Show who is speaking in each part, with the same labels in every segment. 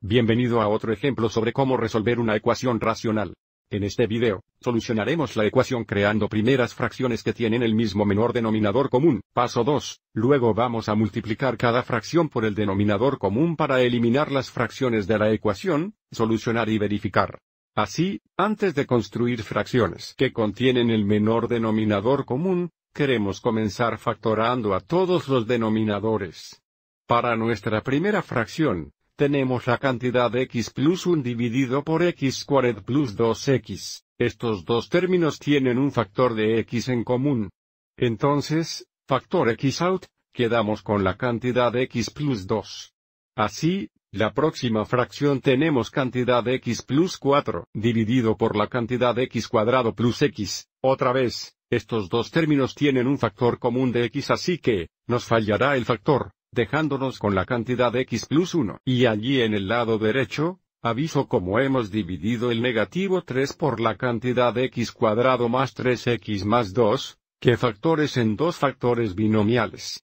Speaker 1: Bienvenido a otro ejemplo sobre cómo resolver una ecuación racional. En este video, solucionaremos la ecuación creando primeras fracciones que tienen el mismo menor denominador común. Paso 2. Luego vamos a multiplicar cada fracción por el denominador común para eliminar las fracciones de la ecuación, solucionar y verificar. Así, antes de construir fracciones que contienen el menor denominador común, queremos comenzar factorando a todos los denominadores. Para nuestra primera fracción, tenemos la cantidad x plus 1 dividido por x cuadrado plus 2x. Estos dos términos tienen un factor de x en común. Entonces, factor x out, quedamos con la cantidad x plus 2. Así, la próxima fracción tenemos cantidad x plus 4 dividido por la cantidad x cuadrado plus x. Otra vez, estos dos términos tienen un factor común de x así que, nos fallará el factor dejándonos con la cantidad x plus 1. Y allí en el lado derecho, aviso como hemos dividido el negativo 3 por la cantidad x cuadrado más 3x más 2, que factores en dos factores binomiales.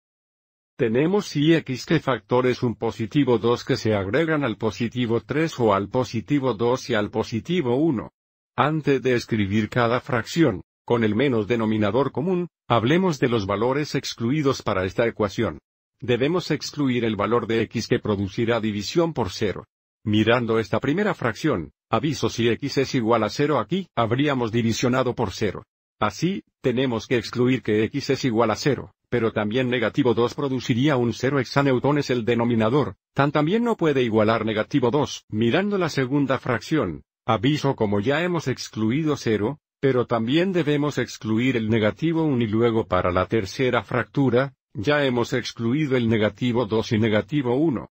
Speaker 1: Tenemos y x que factores un positivo 2 que se agregan al positivo 3 o al positivo 2 y al positivo 1. Antes de escribir cada fracción, con el menos denominador común, hablemos de los valores excluidos para esta ecuación debemos excluir el valor de x que producirá división por cero. Mirando esta primera fracción, aviso si x es igual a 0 aquí, habríamos divisionado por 0. Así, tenemos que excluir que x es igual a 0, pero también negativo 2 produciría un 0 hexaneutón es el denominador, tan también no puede igualar negativo 2. Mirando la segunda fracción, aviso como ya hemos excluido 0, pero también debemos excluir el negativo 1 y luego para la tercera fractura, ya hemos excluido el negativo 2 y negativo 1.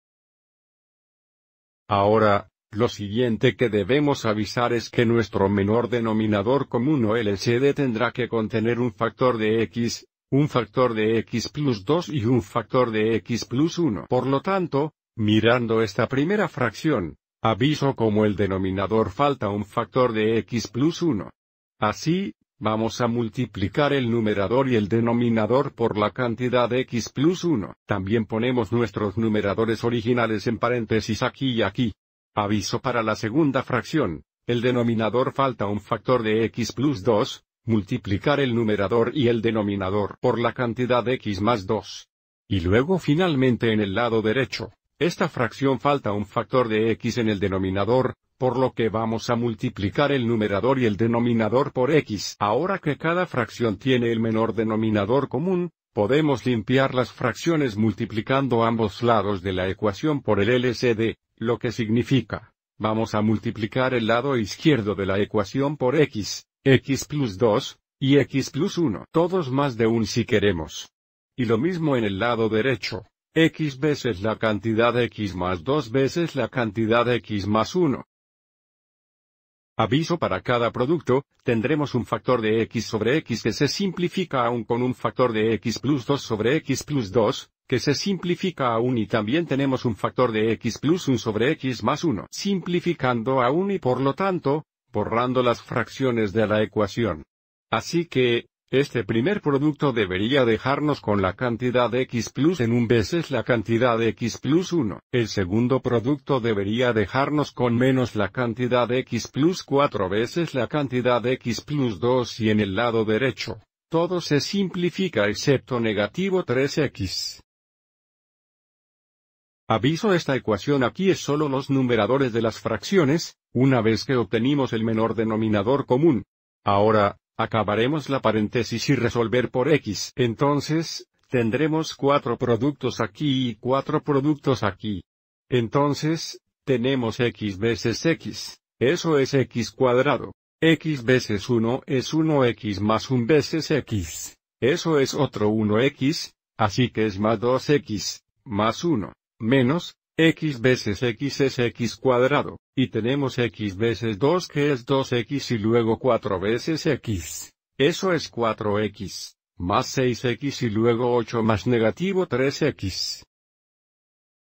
Speaker 1: Ahora, lo siguiente que debemos avisar es que nuestro menor denominador común o LCD tendrá que contener un factor de x, un factor de x plus 2 y un factor de x plus 1. Por lo tanto, mirando esta primera fracción, aviso como el denominador falta un factor de x plus 1. Así, Vamos a multiplicar el numerador y el denominador por la cantidad x plus 1. También ponemos nuestros numeradores originales en paréntesis aquí y aquí. Aviso para la segunda fracción, el denominador falta un factor de x plus 2, multiplicar el numerador y el denominador por la cantidad x más 2. Y luego finalmente en el lado derecho, esta fracción falta un factor de x en el denominador, por lo que vamos a multiplicar el numerador y el denominador por x. Ahora que cada fracción tiene el menor denominador común, podemos limpiar las fracciones multiplicando ambos lados de la ecuación por el LCD, lo que significa, vamos a multiplicar el lado izquierdo de la ecuación por x, x plus 2, y x plus 1. Todos más de un si queremos. Y lo mismo en el lado derecho x veces la cantidad x más 2 veces la cantidad x más 1 aviso para cada producto, tendremos un factor de x sobre x que se simplifica aún con un factor de x plus 2 sobre x plus 2, que se simplifica aún y también tenemos un factor de x plus 1 sobre x más 1, simplificando aún y por lo tanto, borrando las fracciones de la ecuación. Así que, este primer producto debería dejarnos con la cantidad x plus en un veces la cantidad x plus 1. El segundo producto debería dejarnos con menos la cantidad x plus 4 veces la cantidad x plus 2 y en el lado derecho. Todo se simplifica excepto negativo 3x. Aviso esta ecuación aquí es solo los numeradores de las fracciones, una vez que obtenimos el menor denominador común. Ahora, Acabaremos la paréntesis y resolver por x. Entonces, tendremos cuatro productos aquí y cuatro productos aquí. Entonces, tenemos x veces x. Eso es x cuadrado. x veces 1 es 1x más 1 veces x. Eso es otro 1x, así que es más 2x, más 1, menos, x veces x es x cuadrado, y tenemos x veces 2 que es 2x y luego 4 veces x. Eso es 4x, más 6x y luego 8 más negativo 3x.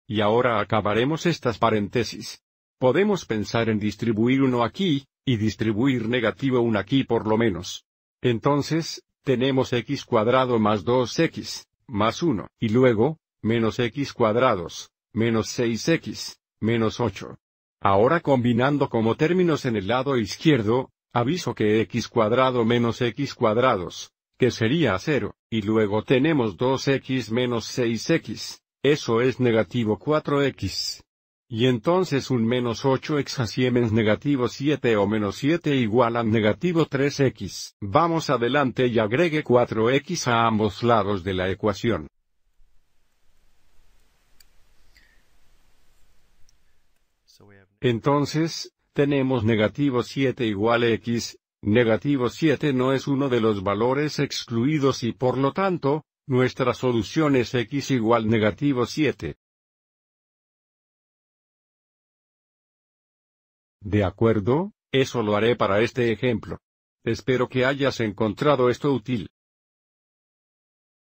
Speaker 1: Y ahora acabaremos estas paréntesis. Podemos pensar en distribuir 1 aquí, y distribuir negativo 1 aquí por lo menos. Entonces, tenemos x cuadrado más 2x, más 1, y luego, menos x cuadrados, menos 6x, menos 8. Ahora combinando como términos en el lado izquierdo, aviso que x cuadrado menos x cuadrados, que sería 0, y luego tenemos 2x menos 6x, eso es negativo 4x. Y entonces un menos 8x a Siemens negativo 7 o menos 7 igual a negativo 3x. Vamos adelante y agregue 4x a ambos lados de la ecuación. Entonces, tenemos negativo 7 igual a x, negativo 7 no es uno de los valores excluidos y por lo tanto, nuestra solución es x igual negativo 7. ¿De acuerdo? Eso lo haré para este ejemplo. Espero que hayas encontrado esto útil.